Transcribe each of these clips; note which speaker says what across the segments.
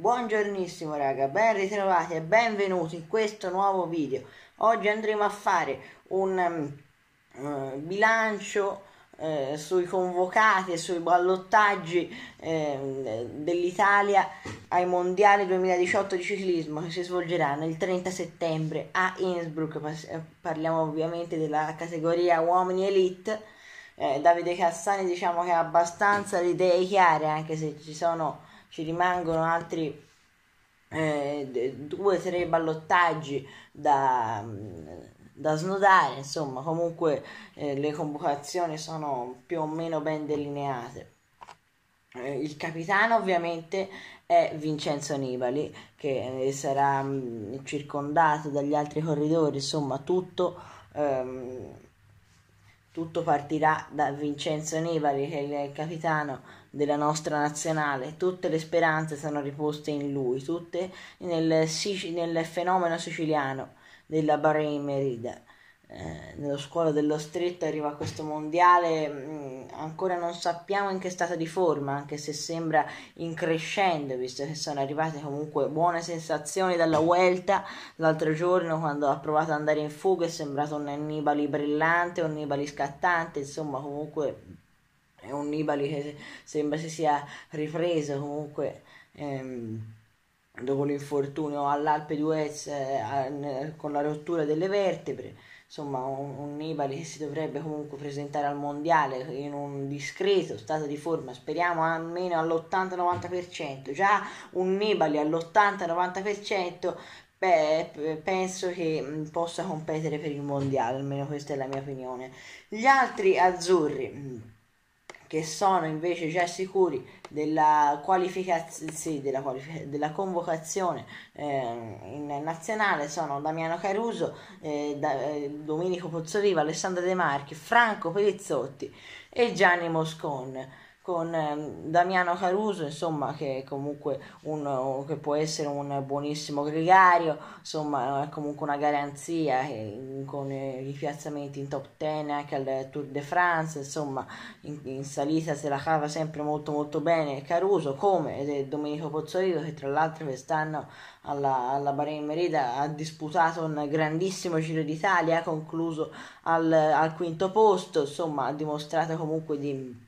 Speaker 1: Buongiornissimo raga, ben ritrovati e benvenuti in questo nuovo video. Oggi andremo a fare un um, eh, bilancio eh, sui convocati e sui ballottaggi eh, dell'Italia ai mondiali 2018 di ciclismo che si svolgeranno il 30 settembre a Innsbruck. Eh, parliamo ovviamente della categoria uomini elite. Eh, Davide Cassani diciamo che ha abbastanza le idee chiare anche se ci sono ci rimangono altri eh, due o tre ballottaggi da, da snodare, insomma, comunque eh, le convocazioni sono più o meno ben delineate. Eh, il capitano ovviamente è Vincenzo Nibali che eh, sarà mh, mm, circondato dagli altri corridori, insomma tutto, ehm, tutto partirà da Vincenzo Nibali che è il capitano della nostra nazionale, tutte le speranze sono riposte in lui, tutte nel, nel fenomeno siciliano della Bahrain Merida. Eh, nello scuolo dello stretto arriva questo mondiale mh, mm, ancora non sappiamo in che stato di forma anche se sembra in crescendo visto che sono arrivate comunque buone sensazioni dalla Vuelta l'altro giorno quando ha provato ad andare in fuga è sembrato un Annibali brillante un Annibali scattante insomma comunque è un Nibali che sembra si sia ripreso comunque ehm, dopo l'infortunio all'Alpe d'Huez eh, con la rottura delle vertebre insomma un, un Nibali che si dovrebbe comunque presentare al mondiale in un discreto stato di forma speriamo almeno all'80-90% già un Nibali all'80-90% Beh, penso che mm, possa competere per il mondiale, almeno questa è la mia opinione. Gli altri azzurri, mm, che sono invece già cioè, sicuri della, qualificaz- sì, della, qualific- della convocazione eh, in nazionale sono Damiano Caruso, eh, da- eh, Domenico Pozzoliva, Alessandro De Marchi, Franco Pelizzotti e Gianni Moscon con ehm, Damiano Caruso, insomma, che comunque un, che può essere un buonissimo gregario, insomma, è comunque una garanzia che, eh, con eh, i piazzamenti in top 10 anche al Tour de France, insomma, in, in, salita se la cava sempre molto molto bene Caruso, come Domenico Pozzolito che tra l'altro quest'anno alla, alla Bahrain Merida ha disputato un grandissimo Giro d'Italia, ha concluso al, al quinto posto, insomma, ha dimostrato comunque di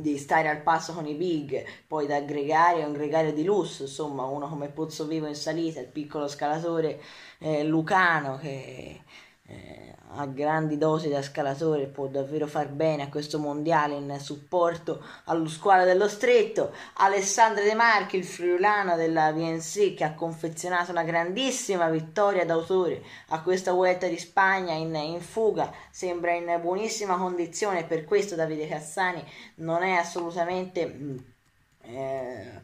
Speaker 1: di stare al passo con i big, poi da gregario a un gregario di lusso, insomma uno come Pozzo Vivo in salita, il piccolo scalatore eh, Lucano che eh, a grandi dosi da scalatore può davvero far bene a questo mondiale in supporto allo squalo dello stretto Alessandro De Marchi il friulano della VNC che ha confezionato una grandissima vittoria d'autore a questa Vuelta di Spagna in, in fuga sembra in buonissima condizione per questo Davide Cassani non è assolutamente mm, eh,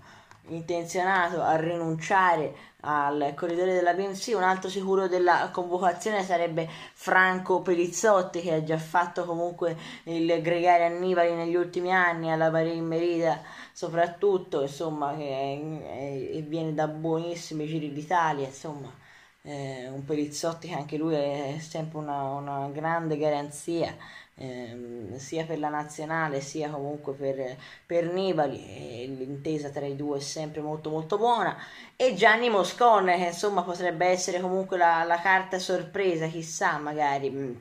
Speaker 1: intenzionato a rinunciare al corridore della BMC, un altro sicuro della convocazione sarebbe Franco Pelizzotti che ha già fatto comunque il gregario Annibali negli ultimi anni alla Bahrain Merida soprattutto insomma che è, è viene da buonissimi giri d'Italia insomma eh, un Pelizzotti che anche lui è sempre una, una grande garanzia ehm, sia per la nazionale sia comunque per, per Nibali l'intesa tra i due è sempre molto molto buona e Gianni Moscone che insomma potrebbe essere comunque la, la carta sorpresa chissà magari mm.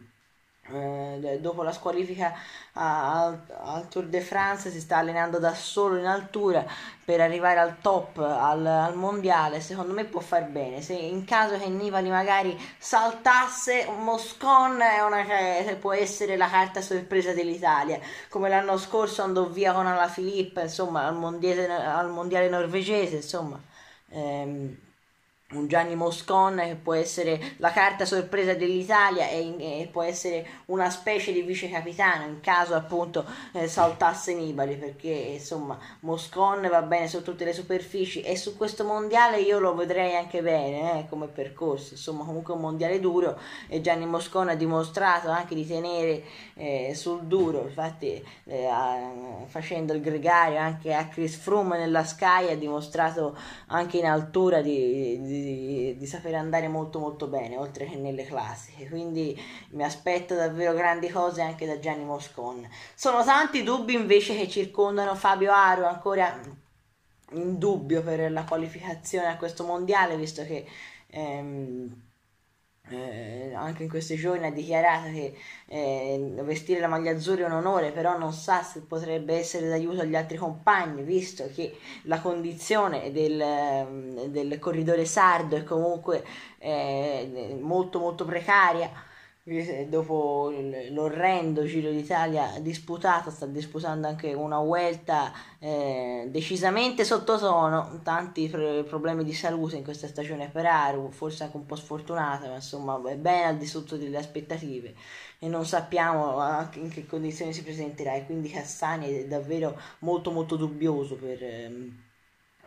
Speaker 1: Eh, dopo la squalifica al, al, Tour de France si sta allenando da solo in altura per arrivare al top al, al, mondiale secondo me può far bene se in caso che Nibali magari saltasse Moscon è una, può essere la carta sorpresa dell'Italia come l'anno scorso andò via con la Filippa insomma al mondiale, al mondiale norvegese insomma ehm, un Gianni Moscon che può essere la carta sorpresa dell'Italia e, e può essere una specie di vice capitano in caso appunto eh, saltasse Nibali perché insomma Moscon va bene su tutte le superfici e su questo mondiale io lo vedrei anche bene eh, come percorso insomma comunque un mondiale duro e Gianni Moscon ha dimostrato anche di tenere eh, sul duro infatti eh, facendo il gregario anche a Chris Froome nella Sky ha dimostrato anche in altura di, di di, sapere andare molto molto bene, oltre che nelle classiche, quindi mi aspetto davvero grandi cose anche da Gianni Moscon. Sono tanti i dubbi invece che circondano Fabio Aro ancora in dubbio per la qualificazione a questo mondiale, visto che... Ehm, eh, anche in questi giorni ha dichiarato che eh, vestire la maglia azzurra è un onore, però non sa se potrebbe essere d'aiuto agli altri compagni, visto che la condizione del, del corridore sardo è comunque eh, molto molto precaria dopo l'orrendo Giro d'Italia disputato, sta disputando anche una Vuelta eh, decisamente sottotono, tanti pr- problemi di salute in questa stagione per Aru, forse anche un po' sfortunata, ma insomma è ben al di sotto delle aspettative e non sappiamo in che condizioni si presenterà e quindi Cassani è davvero molto molto dubbioso per, ehm,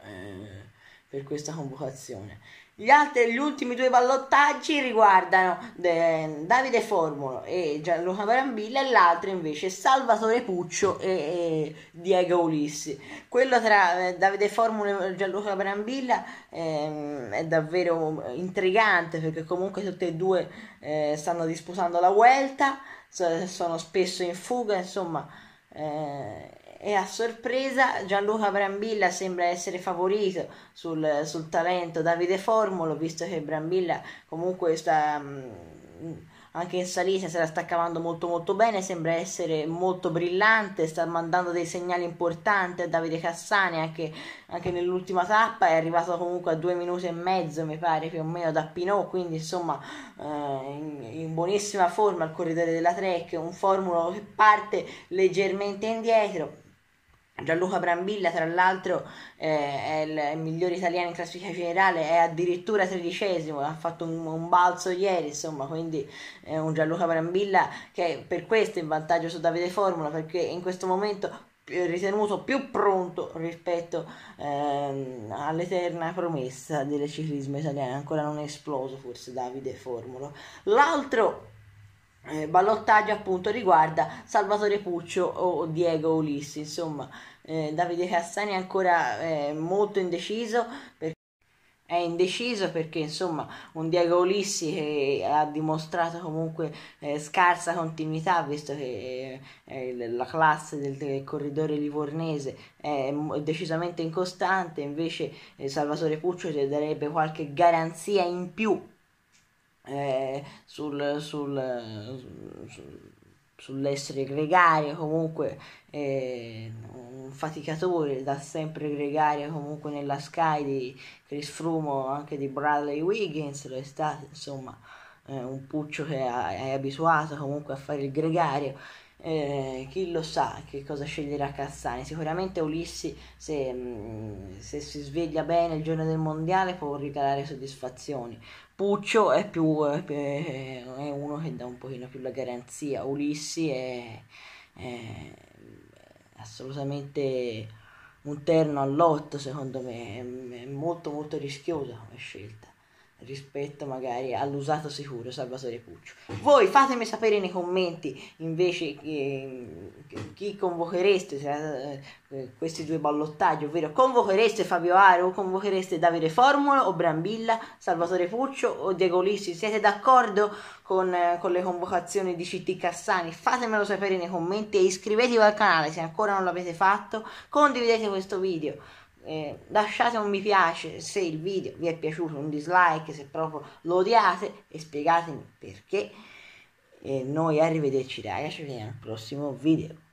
Speaker 1: eh, per questa convocazione. Gli, altri, gli ultimi due ballottaggi riguardano eh, Davide Formulo e Gianluca Brambilla e l'altro invece Salvatore Puccio e, e Diego Ulissi. Quello tra eh, Davide Formulo e Gianluca Brambilla eh, è davvero intrigante perché comunque tutti e due eh, stanno disputando la Vuelta, sono spesso in fuga, insomma eh, e a sorpresa Gianluca Brambilla sembra essere favorito sul, sul talento Davide Formolo, visto che Brambilla comunque sta... Mh, mm, anche in salita se la sta cavando molto molto bene, sembra essere molto brillante, sta mandando dei segnali importanti a Davide Cassani anche, anche nell'ultima tappa, è arrivato comunque a due minuti e mezzo mi pare più o meno da Pinot, quindi insomma eh, in, in, buonissima forma il corridore della Trek, un formulo che parte leggermente indietro Gianluca Brambilla, tra l'altro, eh, è il migliore italiano in classifica generale, è addirittura tredicesimo, ha fatto un, un balzo ieri, insomma, quindi è un Gianluca Brambilla che per questo è in vantaggio su Davide Formula, perché in questo momento è ritenuto più pronto rispetto ehm, all'eterna promessa del ciclismo italiano ancora non è esploso forse Davide Formula. l'altro eh, ballottaggio appunto riguarda Salvatore Puccio o Diego Ulissi insomma eh, Davide Cassani è ancora eh, molto indeciso perché è indeciso perché insomma un Diego Ulissi che ha dimostrato comunque eh, scarsa continuità visto che eh, la classe del, del, corridore livornese è decisamente incostante invece eh, Salvatore Puccio ti darebbe qualche garanzia in più eh, sul, sul, sul, sull'essere gregario, comunque eh, un faticatore, da sempre gregario comunque nella Sky di Chris Frumo, anche di Bradley Wiggins, lo è stato, insomma, eh, un puccio che è, è abituato comunque a fare il gregario eh, chi lo sa che cosa sceglierà Cassani. Sicuramente Ulissi, se, mm, se, si sveglia bene il giorno del mondiale, può regalare soddisfazioni. Puccio è, più, è uno che dà un pochino più la garanzia. Ulissi è, è assolutamente un terno all'otto, secondo me. È molto, molto rischiosa come scelta rispetto magari all'usato sicuro Salvatore Puccio. Voi fatemi sapere nei commenti invece eh, chi convochereste se, eh, questi due ballottaggi, ovvero convochereste Fabio Aro, convochereste Davide Formolo o Brambilla, Salvatore Puccio o Diego Lissi. Siete d'accordo con, eh, con, le convocazioni di CT Cassani? Fatemelo sapere nei commenti e iscrivetevi al canale se ancora non l'avete fatto, condividete questo video eh, lasciate un mi piace se il video vi è piaciuto, un dislike se proprio lo odiate e spiegatemi perché. E noi arrivederci ragazzi, ci vediamo al prossimo video.